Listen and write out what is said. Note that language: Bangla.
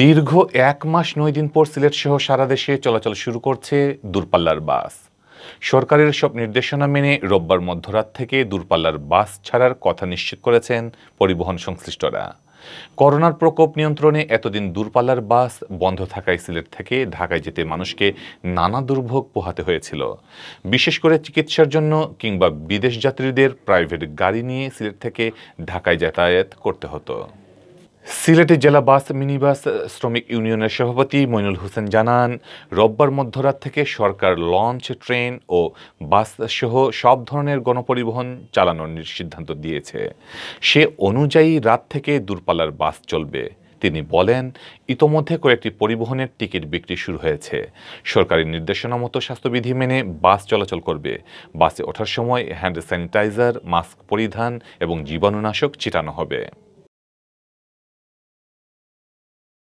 দীর্ঘ এক মাস নয় দিন পর সিলেট সহ সারা দেশে চলাচল শুরু করছে দূরপাল্লার বাস সরকারের সব নির্দেশনা মেনে রোববার মধ্যরাত থেকে দূরপাল্লার বাস ছাড়ার কথা নিশ্চিত করেছেন পরিবহন সংশ্লিষ্টরা করোনার প্রকোপ নিয়ন্ত্রণে এতদিন দূরপাল্লার বাস বন্ধ থাকায় সিলেট থেকে ঢাকায় যেতে মানুষকে নানা দুর্ভোগ পোহাতে হয়েছিল বিশেষ করে চিকিৎসার জন্য কিংবা বিদেশ যাত্রীদের প্রাইভেট গাড়ি নিয়ে সিলেট থেকে ঢাকায় যাতায়াত করতে হতো সিলেটে জেলা বাস মিনিবাস শ্রমিক ইউনিয়নের সভাপতি মইনুল হোসেন জানান রোববার মধ্যরাত থেকে সরকার লঞ্চ ট্রেন ও বাস সহ সব ধরনের গণপরিবহন চালানোর সিদ্ধান্ত দিয়েছে সে অনুযায়ী রাত থেকে দূরপাল্লার বাস চলবে তিনি বলেন ইতোমধ্যে কয়েকটি পরিবহনের টিকিট বিক্রি শুরু হয়েছে সরকারি নির্দেশনা মতো স্বাস্থ্যবিধি মেনে বাস চলাচল করবে বাসে ওঠার সময় হ্যান্ড স্যানিটাইজার মাস্ক পরিধান এবং জীবাণুনাশক ছিটানো হবে